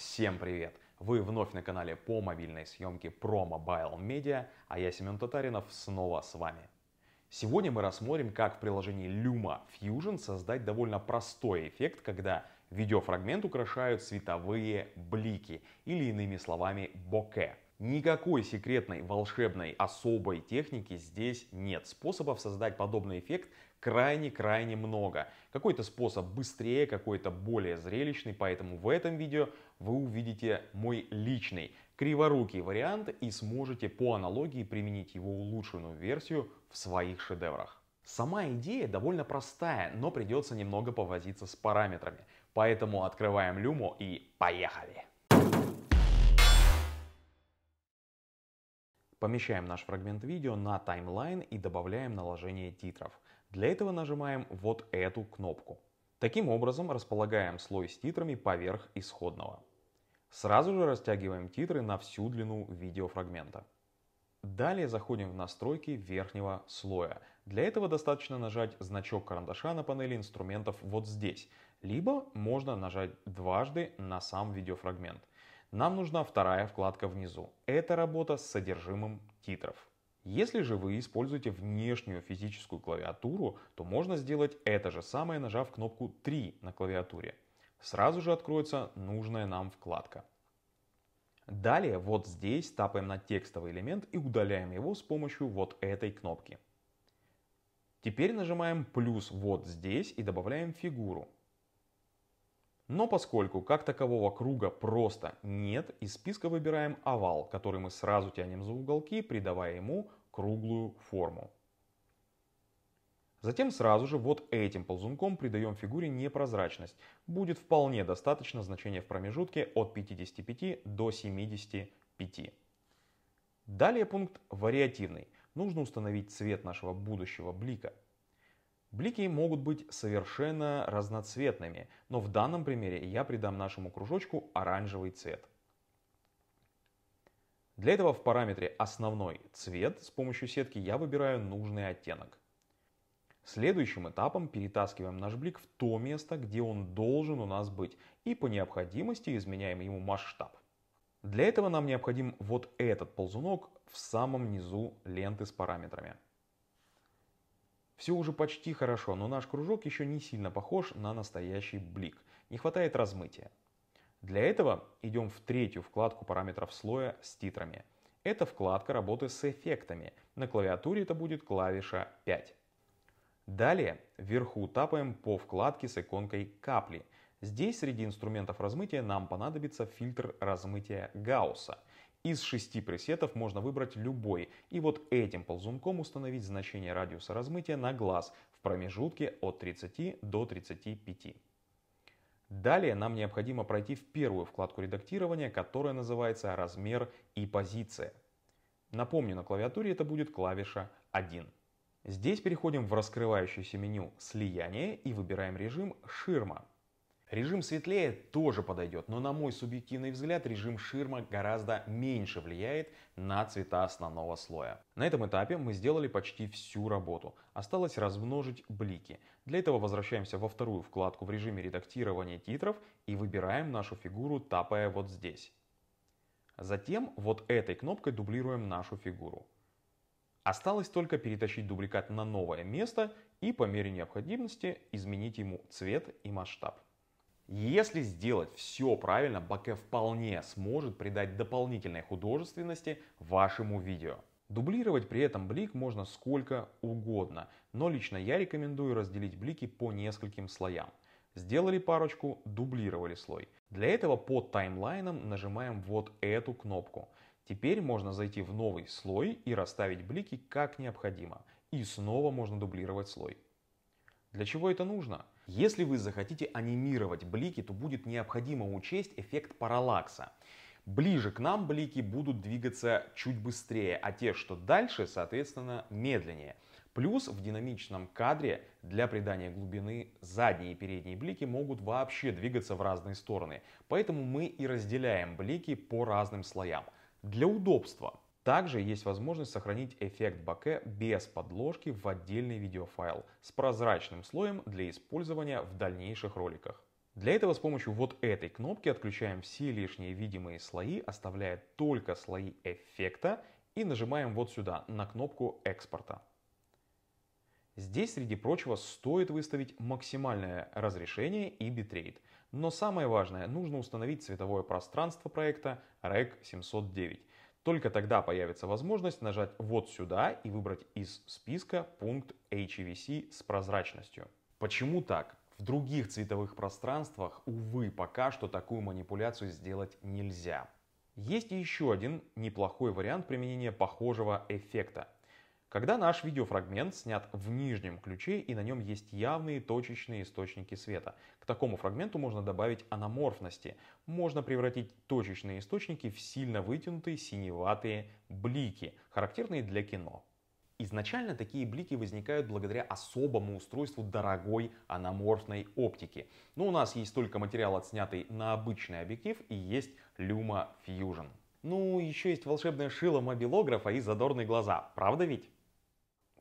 Всем привет! Вы вновь на канале по мобильной съемке про Mobile Media, а я Семен Татаринов снова с вами. Сегодня мы рассмотрим, как в приложении Luma Fusion создать довольно простой эффект, когда видеофрагмент украшают световые блики или иными словами боке. Никакой секретной, волшебной, особой техники здесь нет. Способов создать подобный эффект крайне-крайне много. Какой-то способ быстрее, какой-то более зрелищный, поэтому в этом видео вы увидите мой личный криворукий вариант и сможете по аналогии применить его улучшенную версию в своих шедеврах. Сама идея довольно простая, но придется немного повозиться с параметрами. Поэтому открываем люмо и поехали! Помещаем наш фрагмент видео на таймлайн и добавляем наложение титров. Для этого нажимаем вот эту кнопку. Таким образом располагаем слой с титрами поверх исходного. Сразу же растягиваем титры на всю длину видеофрагмента. Далее заходим в настройки верхнего слоя. Для этого достаточно нажать значок карандаша на панели инструментов вот здесь, либо можно нажать дважды на сам видеофрагмент нам нужна вторая вкладка внизу. Это работа с содержимым титров. Если же вы используете внешнюю физическую клавиатуру, то можно сделать это же самое, нажав кнопку 3 на клавиатуре. Сразу же откроется нужная нам вкладка. Далее вот здесь тапаем на текстовый элемент и удаляем его с помощью вот этой кнопки. Теперь нажимаем плюс вот здесь и добавляем фигуру. Но поскольку как такового круга просто нет, из списка выбираем овал, который мы сразу тянем за уголки, придавая ему круглую форму. Затем сразу же вот этим ползунком придаем фигуре непрозрачность. Будет вполне достаточно значения в промежутке от 55 до 75. Далее пункт вариативный. Нужно установить цвет нашего будущего блика – Блики могут быть совершенно разноцветными, но в данном примере я придам нашему кружочку оранжевый цвет. Для этого в параметре «Основной цвет» с помощью сетки я выбираю нужный оттенок. Следующим этапом перетаскиваем наш блик в то место, где он должен у нас быть, и по необходимости изменяем ему масштаб. Для этого нам необходим вот этот ползунок в самом низу ленты с параметрами. Все уже почти хорошо, но наш кружок еще не сильно похож на настоящий блик. Не хватает размытия. Для этого идем в третью вкладку параметров слоя с титрами. Это вкладка работы с эффектами. На клавиатуре это будет клавиша 5. Далее вверху тапаем по вкладке с иконкой «Капли». Здесь среди инструментов размытия нам понадобится фильтр размытия Гаусса – из шести пресетов можно выбрать любой, и вот этим ползунком установить значение радиуса размытия на глаз в промежутке от 30 до 35. Далее нам необходимо пройти в первую вкладку редактирования, которая называется «Размер и позиция». Напомню, на клавиатуре это будет клавиша 1. Здесь переходим в раскрывающееся меню «Слияние» и выбираем режим «Ширма». Режим светлее тоже подойдет, но на мой субъективный взгляд режим ширма гораздо меньше влияет на цвета основного слоя. На этом этапе мы сделали почти всю работу. Осталось размножить блики. Для этого возвращаемся во вторую вкладку в режиме редактирования титров и выбираем нашу фигуру, тапая вот здесь. Затем вот этой кнопкой дублируем нашу фигуру. Осталось только перетащить дубликат на новое место и по мере необходимости изменить ему цвет и масштаб. Если сделать все правильно, Баке вполне сможет придать дополнительной художественности вашему видео. Дублировать при этом блик можно сколько угодно, но лично я рекомендую разделить блики по нескольким слоям. Сделали парочку, дублировали слой. Для этого под таймлайном нажимаем вот эту кнопку. Теперь можно зайти в новый слой и расставить блики как необходимо. И снова можно дублировать слой. Для чего это нужно? Если вы захотите анимировать блики, то будет необходимо учесть эффект параллакса. Ближе к нам блики будут двигаться чуть быстрее, а те, что дальше, соответственно, медленнее. Плюс в динамичном кадре для придания глубины задние и передние блики могут вообще двигаться в разные стороны. Поэтому мы и разделяем блики по разным слоям. Для удобства также есть возможность сохранить эффект боке без подложки в отдельный видеофайл с прозрачным слоем для использования в дальнейших роликах. Для этого с помощью вот этой кнопки отключаем все лишние видимые слои, оставляя только слои эффекта и нажимаем вот сюда на кнопку экспорта. Здесь, среди прочего, стоит выставить максимальное разрешение и битрейт. Но самое важное, нужно установить цветовое пространство проекта REC 709 только тогда появится возможность нажать вот сюда и выбрать из списка пункт HVC с прозрачностью. Почему так? В других цветовых пространствах, увы, пока что такую манипуляцию сделать нельзя. Есть еще один неплохой вариант применения похожего эффекта. Когда наш видеофрагмент снят в нижнем ключе и на нем есть явные точечные источники света, к такому фрагменту можно добавить аноморфности. Можно превратить точечные источники в сильно вытянутые синеватые блики, характерные для кино. Изначально такие блики возникают благодаря особому устройству дорогой аноморфной оптики. Но у нас есть только материал, отснятый на обычный объектив, и есть Luma Fusion. Ну, еще есть волшебная шила мобилографа и задорные глаза, правда ведь?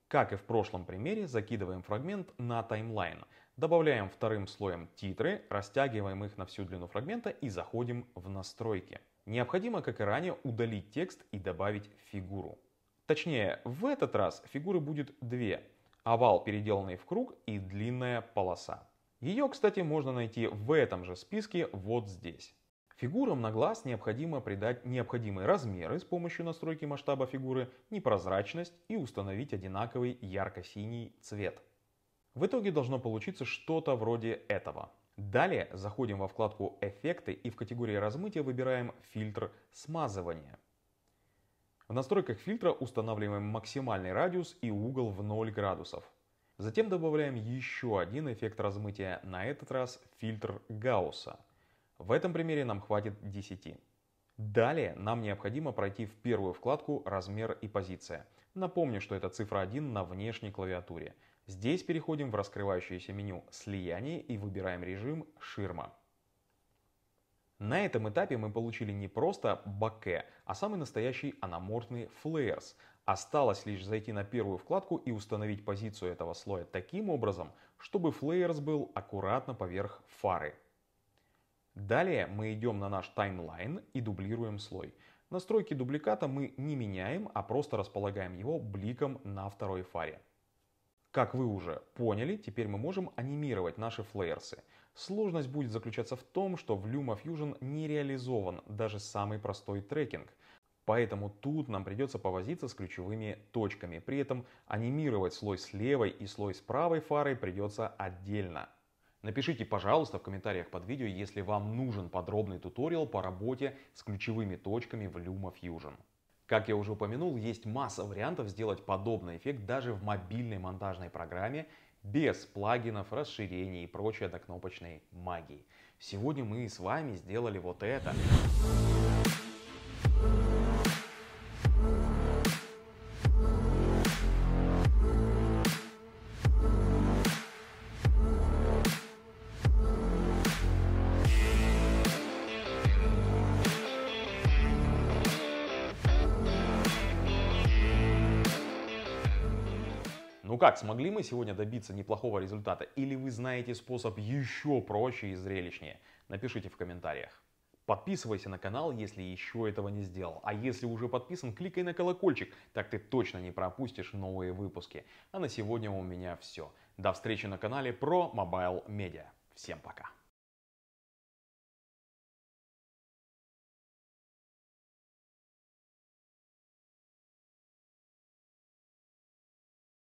Как и в прошлом примере, закидываем фрагмент на таймлайн. Добавляем вторым слоем титры, растягиваем их на всю длину фрагмента и заходим в настройки. Необходимо, как и ранее, удалить текст и добавить фигуру. Точнее, в этот раз фигуры будет две. Овал, переделанный в круг, и длинная полоса. Ее, кстати, можно найти в этом же списке вот здесь. Фигурам на глаз необходимо придать необходимые размеры с помощью настройки масштаба фигуры, непрозрачность и установить одинаковый ярко-синий цвет. В итоге должно получиться что-то вроде этого. Далее заходим во вкладку «Эффекты» и в категории "Размытие" выбираем фильтр смазывания. В настройках фильтра устанавливаем максимальный радиус и угол в 0 градусов. Затем добавляем еще один эффект размытия, на этот раз фильтр Гаусса. В этом примере нам хватит 10. Далее нам необходимо пройти в первую вкладку «Размер и позиция». Напомню, что это цифра 1 на внешней клавиатуре. Здесь переходим в раскрывающееся меню «Слияние» и выбираем режим «Ширма». На этом этапе мы получили не просто баке, а самый настоящий аноморфный флеерс. Осталось лишь зайти на первую вкладку и установить позицию этого слоя таким образом, чтобы флеерс был аккуратно поверх фары. Далее мы идем на наш таймлайн и дублируем слой. Настройки дубликата мы не меняем, а просто располагаем его бликом на второй фаре. Как вы уже поняли, теперь мы можем анимировать наши флеерсы. Сложность будет заключаться в том, что в LumaFusion не реализован даже самый простой трекинг. Поэтому тут нам придется повозиться с ключевыми точками. При этом анимировать слой с левой и слой с правой фарой придется отдельно. Напишите, пожалуйста, в комментариях под видео, если вам нужен подробный туториал по работе с ключевыми точками в Lumafusion. Как я уже упомянул, есть масса вариантов сделать подобный эффект даже в мобильной монтажной программе без плагинов, расширений и прочей однокнопочной магии. Сегодня мы с вами сделали вот это. как, смогли мы сегодня добиться неплохого результата или вы знаете способ еще проще и зрелищнее? Напишите в комментариях. Подписывайся на канал, если еще этого не сделал. А если уже подписан, кликай на колокольчик, так ты точно не пропустишь новые выпуски. А на сегодня у меня все. До встречи на канале про Mobile Media. Всем пока.